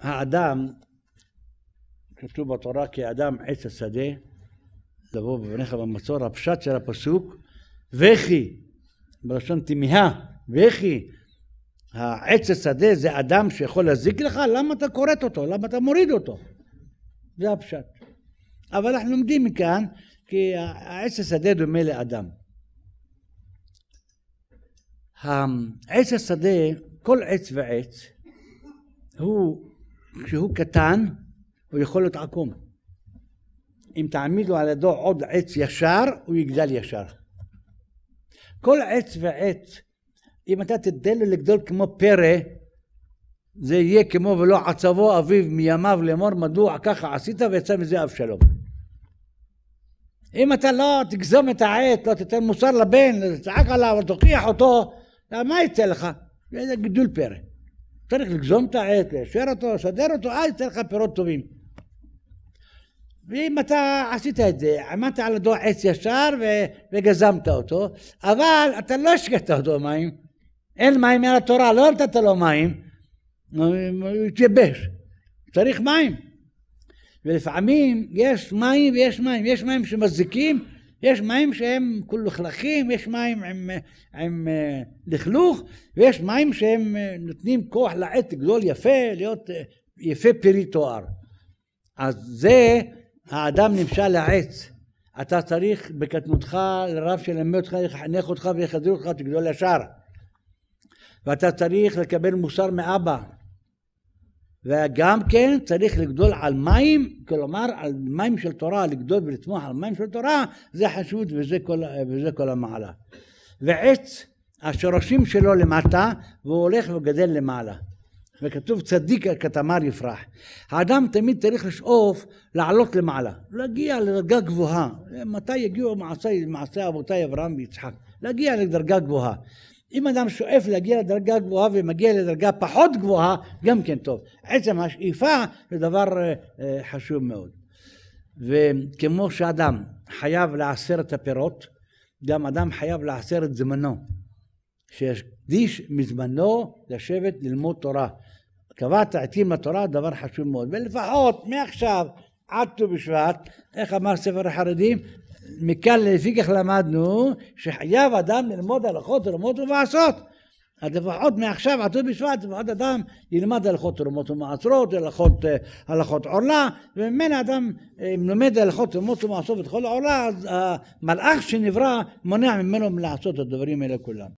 האדם, כתוב בתורה כי האדם עץ השדה, לבוא בבניך במצור, הפשט של הפסוק, וכי, בלשון תמיהה, וכי, העץ השדה זה אדם שיכול להזיק לך, למה אתה כורת אותו? למה אתה מוריד אותו? זה הפשט. אבל אנחנו לומדים מכאן, כי העץ השדה דומה לאדם. עץ השדה, כל עץ ועץ, הוא כשהוא קטן הוא יכול להיות עקום. אם תעמידו על ידו עוד עץ ישר, הוא יגדל ישר. כל עץ ועץ, אם אתה תיתן לו לגדול כמו פרא, זה יהיה כמו ולא עצבו אביו מימיו לאמור מדוע ככה עשית ויצא מזה אבשלום. אם אתה לא תגזום את העט, לא תיתן מוסר לבן, לא תצעק עליו, לא תוכיח אותו, מה יצא לך? זה גידול פרא. צריך לגזום את העט, ליישר אותו, לסדר אותו, אז אה, יצא לך פירות טובים. ואם אתה עשית את זה, עמדת על ידו עץ ישר וגזמת אותו, אבל אתה לא השקעת אותו מים, אין מים מן התורה, לא נתת לו מים, הוא התייבש, צריך מים. ולפעמים יש מים ויש מים, יש מים שמזיקים יש מים שהם מלוכלכים, יש מים עם, עם אה, לכלוך, ויש מים שהם אה, נותנים כוח לעט גדול יפה, להיות אה, יפה פרי תואר. אז זה, האדם נמשל לעץ. אתה צריך בקטנותך לרב שלמד אותך, יחנך אותך ויחזיר אותך, תגדול ישר. ואתה צריך לקבל מוסר מאבא, וגם כן צריך לגדול על מים, כלומר על מים של תורה, לגדול ולצמוח על מים של תורה, זה חשוד וזה כל, וזה כל המעלה. ועץ, השורשים שלו למטה, והוא הולך וגדל למעלה. וכתוב צדיק כתמר יפרח. האדם תמיד צריך לשאוף לעלות למעלה, להגיע לדרגה גבוהה. מתי יגיעו מעשי, מעשי אבותי אברהם ויצחק? להגיע לדרגה גבוהה. אם אדם שואף להגיע לדרגה גבוהה ומגיע לדרגה פחות גבוהה, גם כן טוב. עצם השאיפה זה דבר אה, אה, חשוב מאוד. וכמו שאדם חייב לעשר את הפירות, גם אדם חייב לעשר את זמנו. שיקדיש מזמנו לשבת ללמוד תורה. קבעת עתים לתורה, דבר חשוב מאוד. ולפחות מעכשיו עד ט"ו בשבט, איך אמר ספר החרדים? מכאן לפיכך למדנו שחייב אדם ללמוד הלכות תרומות ומעשרות. אז לפחות מעכשיו עד בשבט, לפחות אדם ילמד הלכות תרומות ומעשרות, הלכות, אה, הלכות עורלה, וממנה אדם אה, לומד הלכות תרומות ומעשרות את כל העורלה, אז המלאך שנברא מונע ממנו לעשות את הדברים האלה כולם.